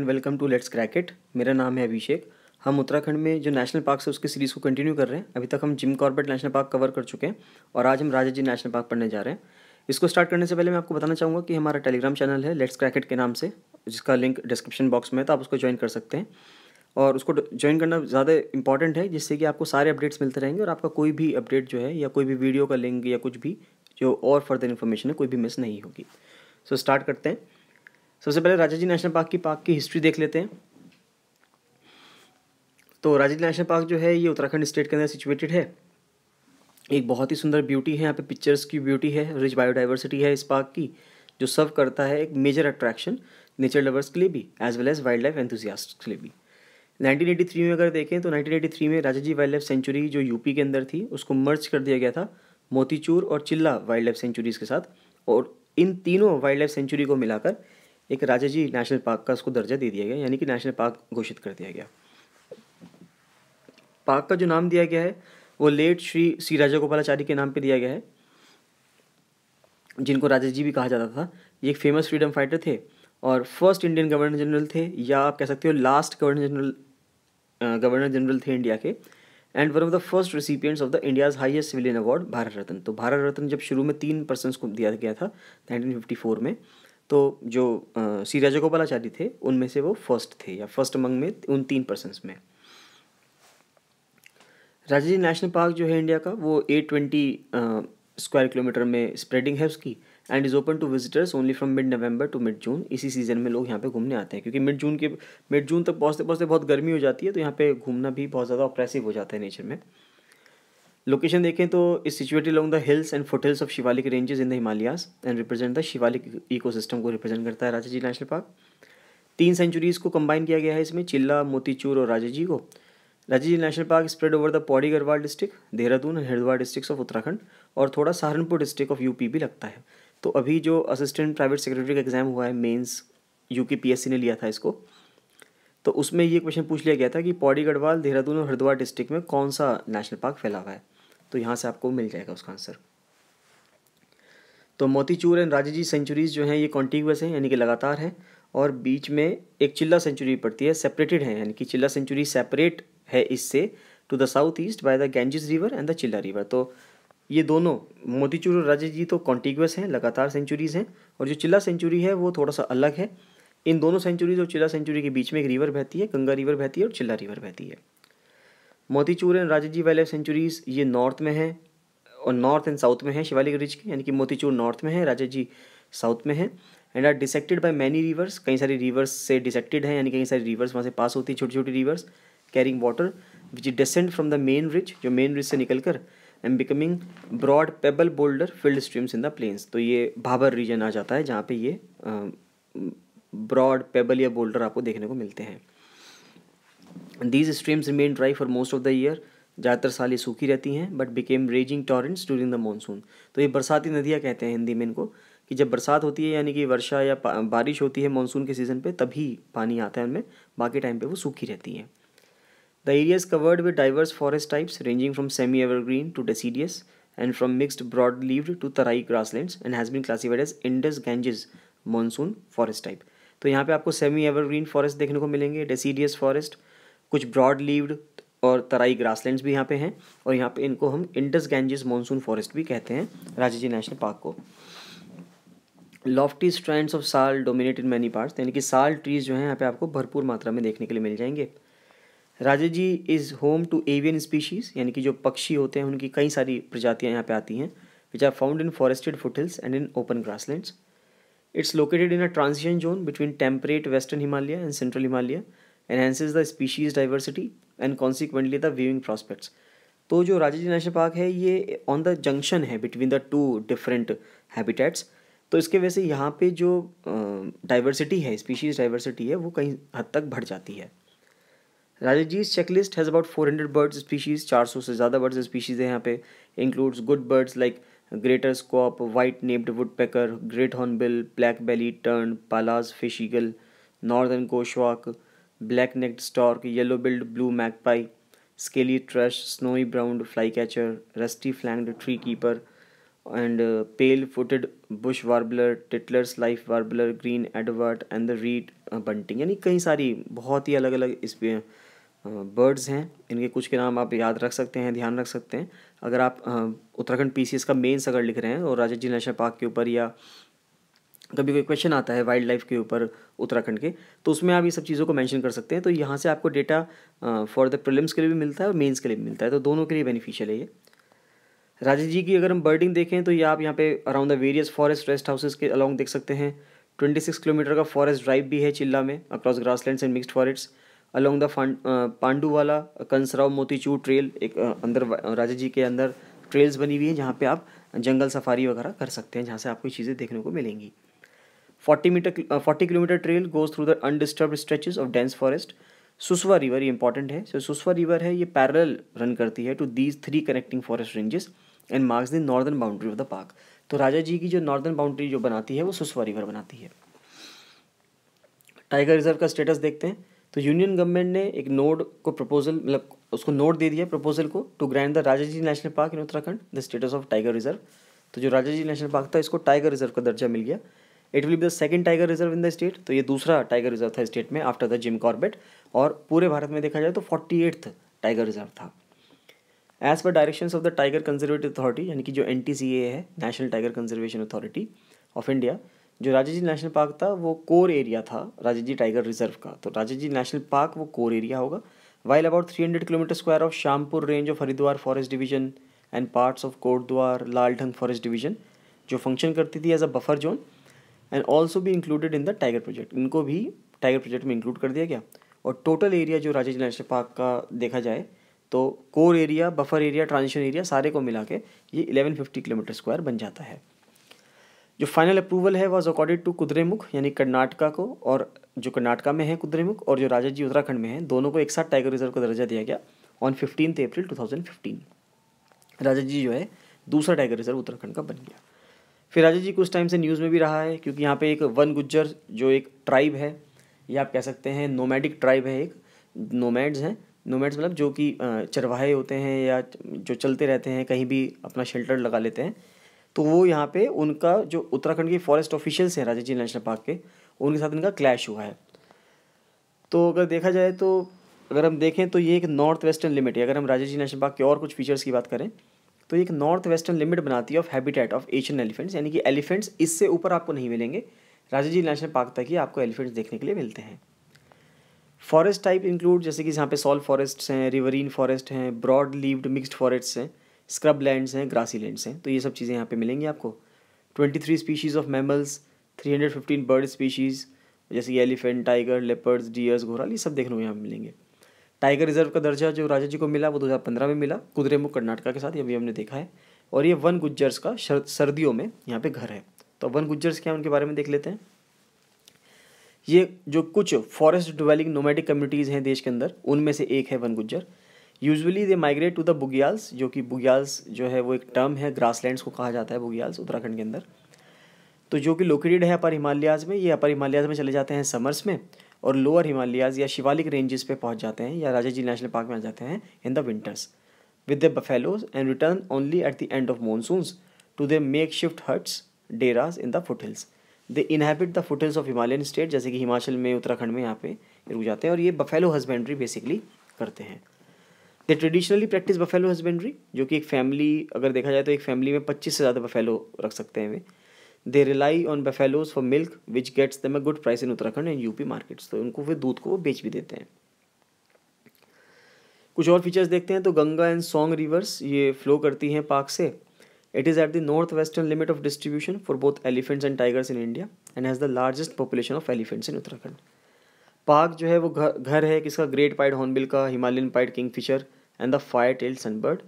and welcome to let's crack it मेरा नाम है अभिषेक हम उत्तराखंड में जो नेशनल पार्क है उसकी सीरीज़ को कंटिन्यू कर रहे हैं अभी तक हम Jim Corbett National Park cover कर चुके हैं और आज हम राजा जी नेशनल पार्क पढ़ने जा रहे हैं इसको स्टार्ट करने से पहले मैं आपको बताना चाहूँगा कि हमारा टेलीग्राम चैनल है लेट्स क्रैकेट के नाम से जिसका लिंक डिस्क्रिप्शन बॉक्स में है तो आप उसको ज्वाइन कर सकते हैं और उसको ज्वाइन करना ज़्यादा इंपॉर्टेंट है जिससे कि आपको सारे अपडेट्स मिलते रहेंगे और आपका कोई भी अपडेट जो है या कोई भी वीडियो का लिंक या कुछ भी जो और फर्दर इन्फॉर्मेशन है कोई भी मिस नहीं होगी सो स्टार्ट करते हैं सबसे पहले राजाजी नेशनल पार्क की पार्क की हिस्ट्री देख लेते हैं तो राजाजी नेशनल पार्क जो है ये उत्तराखंड स्टेट के अंदर सिचुएटेड है एक बहुत ही सुंदर ब्यूटी है यहाँ पे पिक्चर्स की ब्यूटी है रिच बायोडाइवर्सिटी है इस पार्क की जो सर्व करता है एक मेजर अट्रैक्शन नेचर लवर्स के लिए भी as well as wildlife enthusiast के लिए भी 1983 में अगर देखें तो 1983 में राजाजी वाइल्ड लाइफ सेंचुरी जो यूपी के अंदर थी उसको मर्ज कर दिया गया था मोतीचूर और चिल्ला वाइल्ड लाइफ सेंचुरीज़ के साथ और इन तीनों वाइल्ड लाइफ सेंचुरी को मिलाकर एक जी नेशनल पार्क का उसको दर्जा दे दिया गया यानी कि नेशनल पार्क घोषित कर दिया गया पार्क का जो नाम दिया गया है वो late Shri C Rajagopalachari के नाम पे दिया गया है जिनको राजा जी भी कहा जाता था ये एक फेमस फ्रीडम फाइटर थे और फर्स्ट इंडियन गवर्नर जनरल थे या आप कह सकते हो last governor general governor general थे इंडिया के and one of the first recipients of the India's highest civilian award Bharat Ratna तो भारत रत्न जब शुरू में तीन पर्सन को दिया गया था नाइनटीन में तो जो श्री राजगोपालाचार्य थे उनमें से वो फर्स्ट थे या फर्स्ट मंग में उन तीन पर्सनस में राजाजी नेशनल पार्क जो है इंडिया का वो एट ट्वेंटी स्क्वायर किलोमीटर में स्प्रेडिंग है उसकी and is open to visitors only from mid November to mid June इसी सीज़न में लोग यहाँ पे घूमने आते हैं क्योंकि मिड जून के मिड जून तक पहुँचते पहुँचते बहुत गर्मी हो जाती है तो यहाँ पे घूमना भी बहुत ज़्यादा ऑप्रेसिव हो जाता है नेचर में लोकेशन देखें तो is situated long the hills and foot hills of Shivalik ranges in the Himalayas and represent the Shivalik ecosystem को रिप्रेजेंट करता है राजा जी नेशनल पार्क तीन सेंचुरीज़ को कंबाइन किया गया है इसमें चिल्ला मोतीचूर और राजा जी को Rajaji ji national Park spread over the Pauri Garhwal district Dehradun and Haridwar districts of Uttarakhand और थोड़ा सहारनपुर डिस्ट्रिक्ट ऑफ यूपी भी लगता है तो अभी जो असिस्टेंट प्राइवेट सेक्रेटरी का एग्ज़ाम हुआ है मेन्स यू पीएससी ने लिया था इसको तो उसमें ये क्वेश्चन पूछ लिया गया था कि पौड़ी गढ़वाल देहरादून और हरिद्वार डिस्ट्रिक्ट में कौन सा नेशनल पार्क फैला हुआ है तो यहाँ से आपको मिल जाएगा उसका आंसर तो मोतीचूर एंड राजाजी सेंचुरीज जो हैं ये कॉन्टिगुअस हैं यानी कि लगातार हैं और बीच में एक चिल्ला सेंचुरी पड़ती है सेपरेटेड है यानी कि चिल्ला सेंचुरी सेपरेट है इससे to the south east by the Ganges river and the Chilla river तो ये दोनों मोतीचूर और राजाजी तो कॉन्टिगुअस हैं लगातार सेंचुरीज़ हैं और जो चिल्ला सेंचुरी है वो थोड़ा सा अलग है इन दोनों सेंचुरीज और चिल्ला सेंचुरी के बीच में एक रिवर बहती है गंगा रिवर बहती है और चिल्ला रिवर बहती है Motichur and Rajaji wildlife sanctuaries ये नॉर्थ में है और नॉर्थ एंड साउथ में है शिवालिक रिज के यानी कि मोतीचूर नॉर्थ में है राजा जी साउथ में है and are dissected by many rivers कई सारी रिवर्स से डिसेक्टेड हैं यानी कई सारी रिवर्स वहाँ से पास होती हैं छोटी छोटी rivers carrying water which is descend from the main ridge जो मेन रिज से निकल कर and becoming broad pebble boulder field streams in the plains तो ये भाबर रीजन आ जाता है जहाँ पे ये ब्रॉड पेबल या बोल्डर आपको देखने को मिलते हैं these streams remain dry for most of the year ज़्यादातर साल ये सूखी रहती हैं but became raging torrents during the monsoon तो ये बरसाती नदियाँ कहते हैं हिंदी में इनको कि जब बरसात होती है यानी कि वर्षा या बारिश होती है मानसून के सीज़न पे तभी पानी आता है उनमें बाकी टाइम पे वो सूखी रहती हैं the areas covered with diverse forest types ranging from semi evergreen to deciduous and from mixed broad leaved to Terai land and has been classified as Indus Ganges monsoon forest type तो यहाँ पे आपको सेमी एवरग्रीन फॉरेस्ट देखने को मिलेंगे deciduous forest कुछ broad leaved और Terai grasslands भी यहाँ पे हैं और यहाँ पे इनको हम इंडस गैंजिस मानसून फॉरेस्ट भी कहते हैं राजी जी नेशनल पार्क को lofty strands of sal dominated many parts यानी कि साल ट्रीज जो हैं यहाँ पे आपको भरपूर मात्रा में देखने के लिए मिल जाएंगे Rajaji is home to avian species यानी कि जो पक्षी होते हैं उनकी कई सारी प्रजातियाँ यहाँ पे आती हैं which are found in forested foothills and in open grasslands it's located in a transition zone between temperate western Himalaya and central Himalaya enhances the species diversity and consequently the viewing prospects तो जो राजाजी नेशनल पार्क है ये on the junction है between the two different habitats तो इसके वजह से यहाँ पे जो डाइवर्सिटी है स्पीशीज़ डाइवर्सिटी है वो कहीं हद तक बढ़ जाती है Rajaji checklist has about four hundred birds species चार सौ से ज़्यादा बर्ड्स स्पीशीज़ है यहाँ पे includes good birds like greater scaup white naped woodpecker great hornbill black belly tern Pallas's fish eagle northern goshawk black necked stork yellow billed blue magpie scaly thrush snowy brown flycatcher rusty flanked tree keeper and uh, pale footed bush warbler Tytler's life warbler green advert and the reed uh, bunting यानी कई सारी बहुत ही अलग अलग इस uh, birds हैं इनके कुछ के नाम आप याद रख सकते हैं ध्यान रख सकते हैं अगर आप उत्तराखंड पीसीएस का मेन्स अगर लिख रहे हैं और राजा जी नेशनल पार्क के ऊपर या कभी कोई क्वेश्चन आता है वाइल्ड लाइफ के ऊपर उत्तराखंड के तो उसमें आप ये सब चीज़ों को मेंशन कर सकते हैं तो यहाँ से आपको डेटा फॉर द प्रिलिम्स के लिए भी मिलता है और मेंस के लिए भी मिलता है तो दोनों के लिए बेनिफिशियल है ये राजेश जी की अगर हम बर्डिंग देखें तो ये आप यहाँ पे around the various forest rest houses के अलॉन्ग देख सकते हैं सिक्स किलोमीटर का फॉरेस्ट ड्राइव भी है चिल्ला में across grass and mixed forest along the Panduwala Kansrao मोतीचू trail एक अंदर राजा जी के अंदर ट्रेल्स बनी हुई है जहाँ पे आप जंगल सफारी वगैरह कर सकते हैं जहाँ से आपको चीज़ें देखने को मिलेंगी 40 meter 40 uh, kilometer trail goes through the undisturbed stretches of dense forest Suswa river ये इंपॉर्टेंट है सो so, सुसवा रिवर है ये पैरल रन करती है to these three connecting forest ranges and marks the northern boundary of the park तो राजा जी की जो northern boundary जो बनाती है वो सुसवा रिवर बनाती है टाइगर रिजर्व का स्टेटस देखते हैं तो यूनियन गवर्नमेंट ने एक नोड को प्रपोजल मतलब उसको नोट दे दिया प्रपोजल को to grant the Rajaji national park in Uttarakhand the status of tiger reserve तो जो राजा जी नेशनल पार्क था इसको टाइगर रिजर्व का दर्जा मिल गया it will be the second tiger reserve in the state तो ये दूसरा टाइगर रिजर्व था स्टेट में आफ्टर द जिम कॉर्बेट और पूरे भारत में देखा जाए तो फोर्टी एट्थ टाइगर रिजर्व था as per direction of the tiger conservative authority यानी कि जो एन है national tiger conservation authority of India जो राजाजी नेशनल पार्क था वो कोर एरिया था राजाजी टाइगर रिजर्व का तो राजाजी नेशनल पार्क वो कोर एरिया होगा while about three hundred kilometre square of Shampur range of Haridwar forest division and parts of Kotdwar Laldhang forest division जो function करती थी as a buffer zone and also भी included in the tiger project इनको भी tiger project में include कर दिया गया और टोटल एरिया जो राजेश नेशनल पार्क का देखा जाए तो core area buffer area transition area सारे को मिला के ये इलेवन फिफ्टी किलोमीटर स्क्वायर बन जाता है जो फाइनल अप्रूवल है वॉज अकॉर्डिंग टू कुद्रेमुख यानी कर्नाटका को और जो कर्नाटका में है कुद्रेमुख और जो राजा जी उत्तराखंड में है दोनों को एक साथ टाइगर रिजर्व का दर्जा दिया गया on fifteen April fifteen Rajaji जो है दूसरा टाइगर रिजर्व उत्तराखंड का बन गया फिर राजा जी कुछ टाइम से न्यूज़ में भी रहा है क्योंकि यहाँ पे एक वन गुज्जर जो एक ट्राइब है ये आप कह सकते हैं नोमैडिक ट्राइब है एक नोमैड्स हैं नोमैड्स मतलब जो कि चरवाहे होते हैं या जो चलते रहते हैं कहीं भी अपना शेल्टर लगा लेते हैं तो वो यहाँ पे उनका जो उत्तराखंड के फॉरेस्ट ऑफिशियल्स हैं राजा जी नेशनल पार्क के उनके साथ इनका क्लैश हुआ है तो अगर देखा जाए तो अगर हम देखें तो ये एक नॉर्थ वेस्टर्न लिमिट है अगर हम राजा जी नेशनल पार्क के और कुछ फीचर्स की बात करें तो एक नॉर्थ वेस्टर्न लिमिट बनाती है of habitat of Asian elephants यानी कि एलिफेंट्स इससे ऊपर आपको नहीं मिलेंगे राजा जी नेशनल पार्क तक ही आपको एलिफेंट्स देखने के लिए मिलते हैं फॉरेस्ट टाइप इंक्लूड जैसे कि यहाँ पे सॉल फॉरेस्ट्स हैं रिवरीन फॉरेस्ट हैं ब्रॉड लीव्ड मिक्सड फॉरेस्ट्स हैं स्क्रब लैंड्स हैं ग्रासी लैंड्स हैं तो ये सब चीज़ें यहाँ पे मिलेंगी आपको 23 species of mammals 315 bird species जैसे कि elephant tiger leopards deers ghoral ये सब देखने को यहाँ मिलेंगे टाइगर रिजर्व का दर्जा जो राजा जी को मिला वो पंद्रह में मिला कुदरेमुख कर्नाटका के साथ ये भी हमने देखा है और ये वन गुज्जर्स का सर्दियों में यहाँ पे घर है तो वन गुज्जर्स क्या है उनके बारे में देख लेते हैं ये जो कुछ फॉरेस्ट डिवेलिंग नोमेटिक कम्युनिटीज़ हैं देश के अंदर उनमें से एक है Van Gujjar usually they migrate to the bugyals जो कि बुग्याल्स जो है वो एक टर्म है ग्रासलैंड्स को कहा जाता है बुग्याल्स उत्तराखंड के अंदर तो जो कि लोकेटेड है अपर हिमालयाज में ये अपर हिमालयाज में चले जाते हैं समर्स में और लोअर हिमालयाज या शिवालिक रेंजेस पे पहुंच जाते हैं या राजा जी नेशनल पार्क में आ जाते हैं in the winters with the buffaloes and return only at the end of monsoons to they make shift huts deras in the foot hills they inhabit the foot hills of Himalayan state जैसे कि हिमाचल में उत्तराखंड में यहाँ पे रुक जाते हैं और ये बफेलो हस्बेंड्री बेसिकली करते हैं they traditionally practice buffalo husbandry जो कि एक फैमिली अगर देखा जाए तो एक फैमिली में पच्चीस से ज़्यादा बफेलो रख सकते हैं वे they rely on buffaloes for milk which gets them a good price in Uttarakhand and UP markets तो उनको फिर दूध को वो बेच भी देते हैं कुछ और फीचर्स देखते हैं तो गंगा एंड सोंग रिवर्स ये फ्लो करती हैं पाक से it is at the north western limit of distribution for both elephants and tigers in India and has the largest population of elephants in Uttarakhand park जो है वो घर घर है किसका ग्रेट पाइड हॉर्नबिल का Himalayan pied king fisher and the fire tail sunbird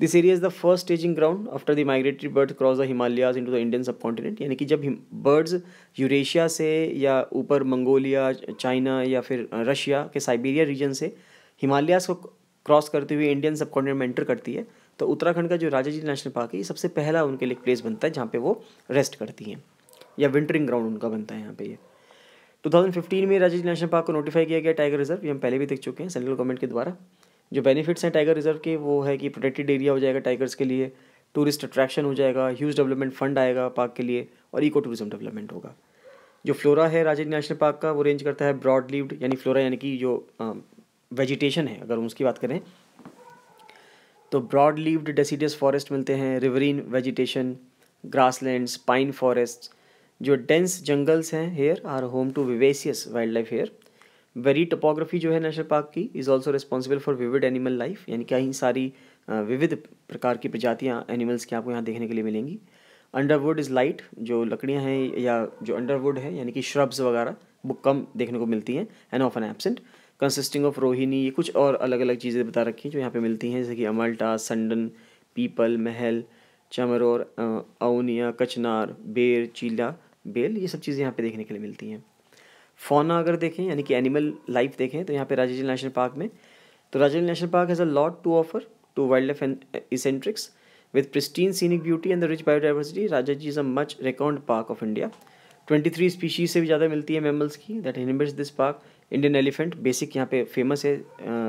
this area is the first staging ground after the migratory bird cross the Himalayas into the Indian sub continent यानी कि जब birds Eurasia से या ऊपर Mongolia China या फिर Russia के Siberia reason से हिमालयाज को क्रॉस करते हुए इंडियन सब कॉन्टिनेंट में एंटर करती है तो उत्तराखंड का जो राजा जी नेशनल पार्क है ये सबसे पहला उनके लिए प्लेस बनता है जहाँ पे वो रेस्ट करती हैं या विंटरिंग ग्राउंड उनका बनता है यहाँ पे ये 2015 में राजा जी नेशनल पार्क को नोटिफाई किया गया टाइगर रिजर्व ये हम पहले भी देख चुके हैं सेंट्रल गवर्नमेंट के द्वारा जो बेनिफिट्स हैं टाइगर रिजर्व के वो है कि प्रोटेक्टेड एरिया हो जाएगा टाइगर्स के लिए टूरिस्ट अट्रैक्शन हो जाएगा ह्यूज डेवलपमेंट फंड आएगा पार्क के लिए और इको टूरिज्म डेवलपमेंट होगा जो फ्लोरा है राजेंद्र नेशनल पार्क का वो रेंज करता है ब्रॉड लीव्ड यानी फ्लोरा यानी कि जो वेजिटेशन है अगर हम उसकी बात करें तो ब्रॉड लीव्ड डेसीडियस फॉरेस्ट मिलते हैं riverine vegetation grass land pine forest जो डेंस जंगल्स हैं here are home to vivacious wild life here very topography जो है नेशनल पार्क की is also responsible for vivid animal life यानी कहीं सारी विविध प्रकार की प्रजातियाँ एनिमल्स की आपको यहाँ देखने के लिए मिलेंगी अंडरवुड इज़ लाइट जो लकड़ियाँ हैं या जो अंडरवुड है यानी कि श्रब्स वगैरह वो कम देखने को मिलती हैं and of an absent consisting of Rohini ये कुछ और अलग अलग चीज़ें बता रखी हैं जो यहाँ पे मिलती हैं जैसे कि अमल्टा संडन पीपल महल चमरोर अवनिया कचनार बेर चीला बेल ये सब चीज़ें यहाँ पे देखने के लिए मिलती हैं फोना अगर देखें यानी कि एनिमल लाइफ देखें तो यहाँ पे राजाजी नेशनल पार्क में तो Rajaji national park has a lot to offer to wild life and eccentrics pristine scenic beauty and rich biodiversity Rajaji is a much record park of India twenty three species से भी ज़्यादा मिलती है mammals की that inhabits this park Indian elephant basic यहाँ पे famous है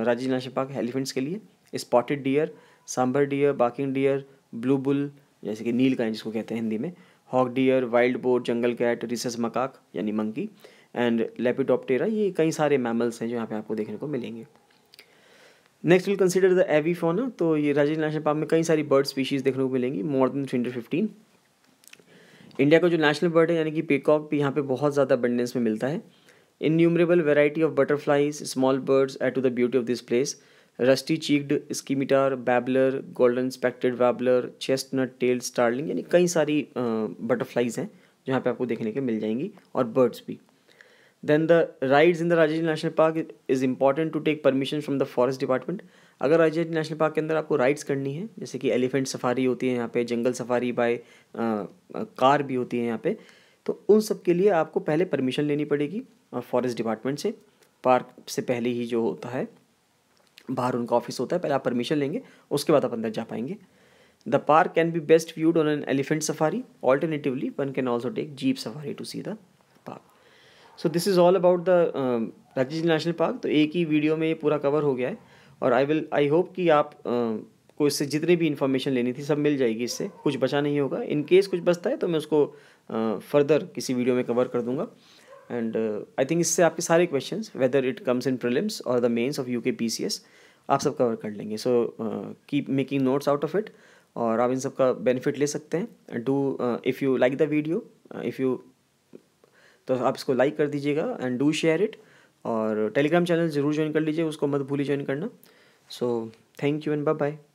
Rajiv national park elephants के लिए spotted deer sambar deer barking deer blue bull जैसे कि नील का जिसको कहते हैं हिंदी में hog deer wild boar jungle cat rhesus macaque यानी मंकी एंड लेपिडोप्टेरा ये कई सारे मैमल्स हैं जो यहाँ पे आपको देखने को मिलेंगे next will consider the avifauna तो ये राजेंद्र नेशनल पार्क में कई सारी बर्ड स्पीशीज़ देखने को मिलेंगी more than three hundred fifteen India का जो नेशनल बर्ड है यानी कि पीकॉक भी यहाँ पे बहुत ज़्यादा अबंडेंस में मिलता है innumerable variety of butterflies small birds add to the beauty of this place rusty cheeked scimitar babbler golden spectacled warbler nut tail starling यानी कई सारी बटरफ्लाइज हैं जहाँ पे आपको देखने के मिल जाएंगी और बर्ड्स भी then the rides in the Rajaji national park is important to take permission from the forest department अगर राजाजी नेशनल पार्क के अंदर आपको राइड्स करनी है जैसे कि एलिफेंट सफारी होती है यहाँ पे जंगल सफारी बाय कार भी होती है यहाँ पे तो उन सब के लिए आपको पहले परमिशन लेनी पड़ेगी फॉरेस्ट डिपार्टमेंट से पार्क से पहले ही जो होता है बाहर उनका ऑफिस होता है पहले आप परमिशन लेंगे उसके बाद आप अंदर जा पाएंगे the park can be best viewed on an elephant safari alternatively one can also take jeep safari to see the so this is all about the Rajiv national park तो एक ही वीडियो में ये पूरा कवर हो गया है और आई विल आई होप कि आप um, को इससे जितनी भी इन्फॉर्मेशन लेनी थी सब मिल जाएगी इससे कुछ बचा नहीं होगा इन केस कुछ बचता है तो मैं उसको फर्दर uh, किसी वीडियो में कवर कर दूंगा एंड आई थिंक इससे आपके सारे question whether it comes in prelims और the mains of U K P C S आप सब कवर कर लेंगे so keep making notes out of it और आप इन सब का बेनिफिट ले सकते हैं do if you like the video if you तो आप इसको लाइक कर दीजिएगा एंड डू शेयर इट और टेलीग्राम चैनल ज़रूर ज्वाइन कर लीजिए उसको मत भूलिए ज्वाइन करना so thank you and bye bye